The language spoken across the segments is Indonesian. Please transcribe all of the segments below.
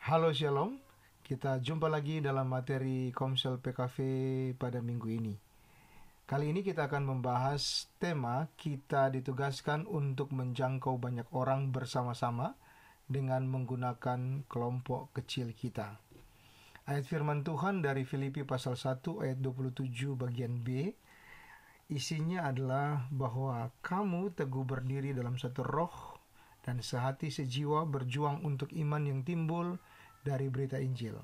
Halo Shalom, kita jumpa lagi dalam materi Komsel PKV pada minggu ini. Kali ini kita akan membahas tema kita ditugaskan untuk menjangkau banyak orang bersama-sama dengan menggunakan kelompok kecil kita. Ayat firman Tuhan dari Filipi pasal 1 ayat 27 bagian B isinya adalah bahwa kamu teguh berdiri dalam satu roh dan sehati sejiwa berjuang untuk iman yang timbul dari berita Injil.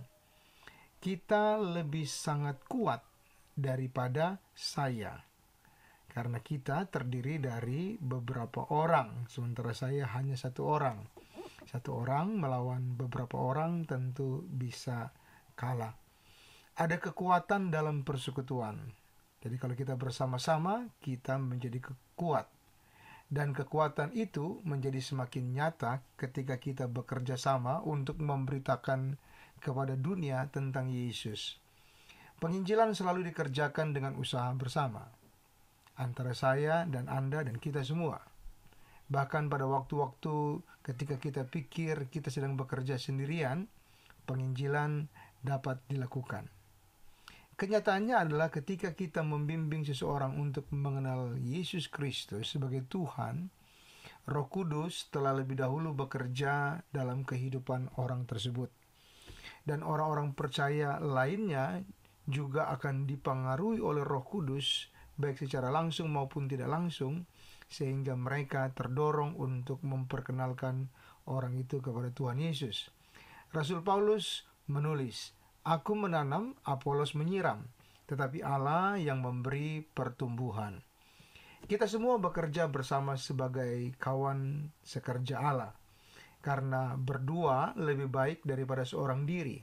Kita lebih sangat kuat daripada saya karena kita terdiri dari beberapa orang, sementara saya hanya satu orang. Satu orang melawan beberapa orang tentu bisa kalah. Ada kekuatan dalam persekutuan. Jadi kalau kita bersama-sama, kita menjadi kuat dan kekuatan itu menjadi semakin nyata ketika kita bekerja sama untuk memberitakan kepada dunia tentang Yesus. Penginjilan selalu dikerjakan dengan usaha bersama antara saya dan Anda dan kita semua. Bahkan pada waktu-waktu ketika kita pikir kita sedang bekerja sendirian, penginjilan dapat dilakukan. Kenyataannya adalah ketika kita membimbing seseorang untuk mengenal Yesus Kristus sebagai Tuhan, Roh Kudus telah lebih dahulu bekerja dalam kehidupan orang tersebut. Dan orang-orang percaya lainnya juga akan dipengaruhi oleh Roh Kudus baik secara langsung maupun tidak langsung sehingga mereka terdorong untuk memperkenalkan orang itu kepada Tuhan Yesus. Rasul Paulus menulis, Aku menanam, Apolos menyiram, tetapi Allah yang memberi pertumbuhan. Kita semua bekerja bersama sebagai kawan sekerja Allah, karena berdua lebih baik daripada seorang diri.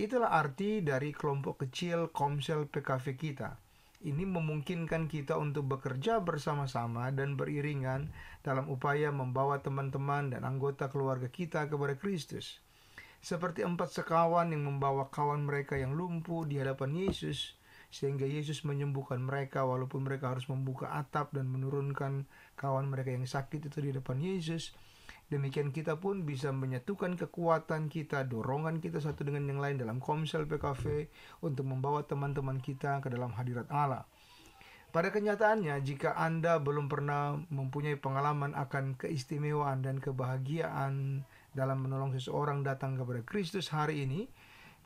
Itulah arti dari kelompok kecil Komsel PKV kita. Ini memungkinkan kita untuk bekerja bersama-sama dan beriringan dalam upaya membawa teman-teman dan anggota keluarga kita kepada Kristus seperti empat sekawan yang membawa kawan mereka yang lumpuh di hadapan Yesus, sehingga Yesus menyembuhkan mereka walaupun mereka harus membuka atap dan menurunkan kawan mereka yang sakit itu di depan Yesus. Demikian kita pun bisa menyatukan kekuatan kita, dorongan kita satu dengan yang lain dalam komsel PKV untuk membawa teman-teman kita ke dalam hadirat Allah. Pada kenyataannya, jika Anda belum pernah mempunyai pengalaman akan keistimewaan dan kebahagiaan dalam menolong seseorang datang kepada Kristus hari ini,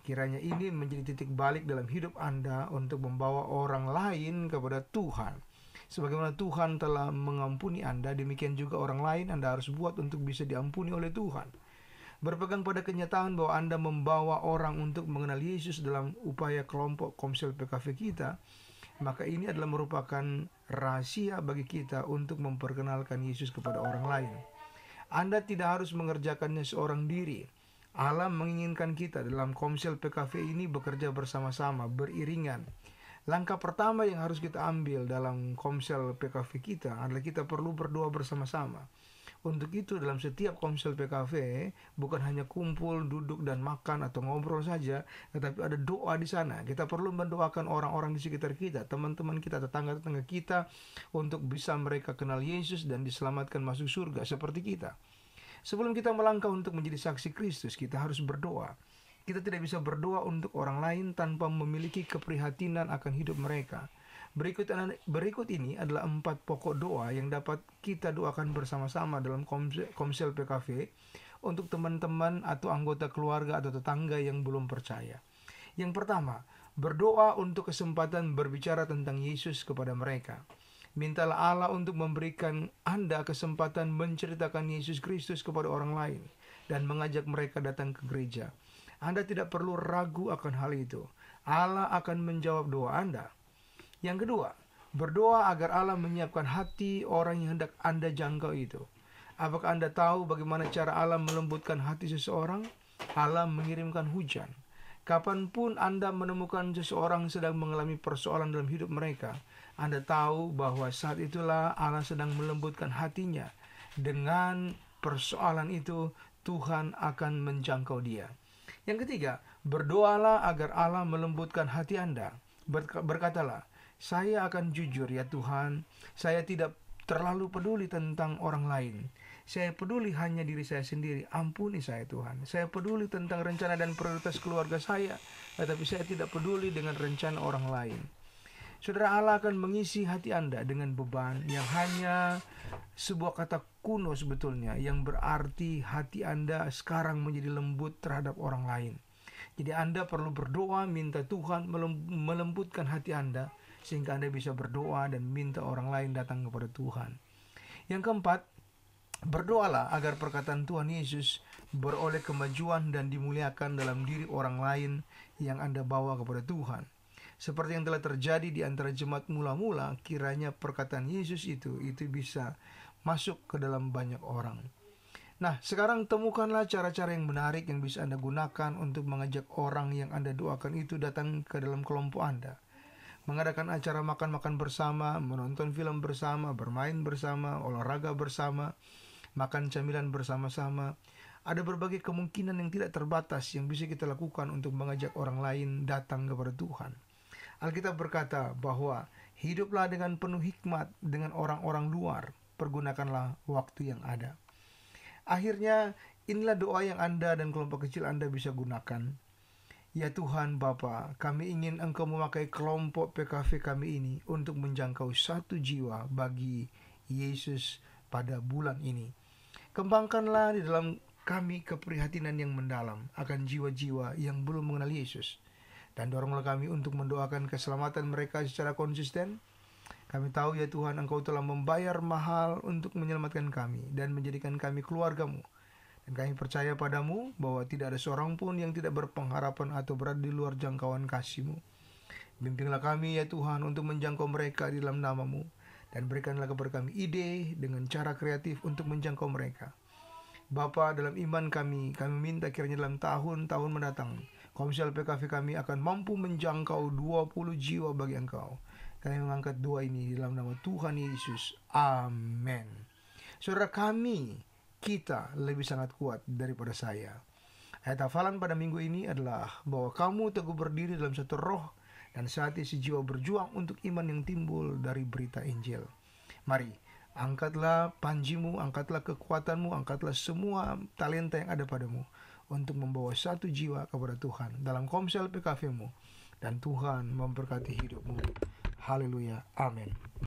kiranya ini menjadi titik balik dalam hidup Anda untuk membawa orang lain kepada Tuhan. Sebagaimana Tuhan telah mengampuni Anda, demikian juga orang lain Anda harus buat untuk bisa diampuni oleh Tuhan. Berpegang pada kenyataan bahwa Anda membawa orang untuk mengenal Yesus dalam upaya kelompok komsel PKV kita, maka ini adalah merupakan rahasia bagi kita untuk memperkenalkan Yesus kepada orang lain. Anda tidak harus mengerjakannya seorang diri. Allah menginginkan kita dalam komsel PKV ini bekerja bersama-sama, beriringan. Langkah pertama yang harus kita ambil dalam komsel PKV kita adalah kita perlu berdoa bersama-sama. Untuk itu dalam setiap komsel PKV bukan hanya kumpul, duduk dan makan atau ngobrol saja, tetapi ada doa di sana. Kita perlu mendoakan orang-orang di sekitar kita, teman-teman kita, tetangga-tetangga kita untuk bisa mereka kenal Yesus dan diselamatkan masuk surga seperti kita. Sebelum kita melangkah untuk menjadi saksi Kristus, kita harus berdoa. Kita tidak bisa berdoa untuk orang lain tanpa memiliki keprihatinan akan hidup mereka. Berikut, berikut ini adalah empat pokok doa yang dapat kita doakan bersama-sama dalam komsel, komsel PKV untuk teman-teman atau anggota keluarga atau tetangga yang belum percaya. Yang pertama, berdoa untuk kesempatan berbicara tentang Yesus kepada mereka. Mintalah Allah untuk memberikan Anda kesempatan menceritakan Yesus Kristus kepada orang lain dan mengajak mereka datang ke gereja. Anda tidak perlu ragu akan hal itu. Allah akan menjawab doa Anda. Yang kedua, berdoa agar Allah menyiapkan hati orang yang hendak Anda jangkau itu. Apakah Anda tahu bagaimana cara Allah melembutkan hati seseorang? Allah mengirimkan hujan. Kapanpun Anda menemukan seseorang sedang mengalami persoalan dalam hidup mereka, Anda tahu bahwa saat itulah Allah sedang melembutkan hatinya. Dengan persoalan itu, Tuhan akan menjangkau dia. Yang ketiga, berdoalah agar Allah melembutkan hati Anda. Berkatalah, saya akan jujur ya Tuhan, saya tidak terlalu peduli tentang orang lain. Saya peduli hanya diri saya sendiri. Ampuni saya Tuhan. Saya peduli tentang rencana dan prioritas keluarga saya, tetapi saya tidak peduli dengan rencana orang lain. Saudara Allah akan mengisi hati Anda dengan beban yang hanya sebuah kata kuno sebetulnya yang berarti hati Anda sekarang menjadi lembut terhadap orang lain. Jadi Anda perlu berdoa minta Tuhan melembutkan hati Anda sehingga Anda bisa berdoa dan minta orang lain datang kepada Tuhan. Yang keempat, berdoalah agar perkataan Tuhan Yesus beroleh kemajuan dan dimuliakan dalam diri orang lain yang Anda bawa kepada Tuhan. Seperti yang telah terjadi di antara jemaat mula-mula, kiranya perkataan Yesus itu itu bisa masuk ke dalam banyak orang. Nah, sekarang temukanlah cara-cara yang menarik yang bisa Anda gunakan untuk mengajak orang yang Anda doakan itu datang ke dalam kelompok Anda mengadakan acara makan-makan bersama, menonton film bersama, bermain bersama, olahraga bersama, makan camilan bersama-sama. Ada berbagai kemungkinan yang tidak terbatas yang bisa kita lakukan untuk mengajak orang lain datang kepada Tuhan. Alkitab berkata bahwa hiduplah dengan penuh hikmat dengan orang-orang luar, pergunakanlah waktu yang ada. Akhirnya, inilah doa yang Anda dan kelompok kecil Anda bisa gunakan Ya Tuhan Bapa, kami ingin Engkau memakai kelompok PKV kami ini untuk menjangkau satu jiwa bagi Yesus pada bulan ini. Kembangkanlah di dalam kami keprihatinan yang mendalam akan jiwa-jiwa yang belum mengenal Yesus. Dan doronglah kami untuk mendoakan keselamatan mereka secara konsisten. Kami tahu ya Tuhan, Engkau telah membayar mahal untuk menyelamatkan kami dan menjadikan kami keluargamu. Dan kami percaya padamu bahwa tidak ada seorang pun yang tidak berpengharapan atau berada di luar jangkauan kasihmu. Bimbinglah kami ya Tuhan untuk menjangkau mereka di dalam namamu. Dan berikanlah kepada kami ide dengan cara kreatif untuk menjangkau mereka. Bapa dalam iman kami, kami minta kiranya dalam tahun-tahun mendatang, Komsel PKV kami akan mampu menjangkau 20 jiwa bagi engkau. Kami mengangkat doa ini dalam nama Tuhan Yesus. Amin. Saudara kami kita lebih sangat kuat daripada saya. Ayat hafalan pada minggu ini adalah bahwa kamu teguh berdiri dalam satu roh dan saat isi jiwa berjuang untuk iman yang timbul dari berita Injil. Mari, angkatlah panjimu, angkatlah kekuatanmu, angkatlah semua talenta yang ada padamu untuk membawa satu jiwa kepada Tuhan dalam komsel PKV-mu dan Tuhan memberkati hidupmu. Haleluya. Amin.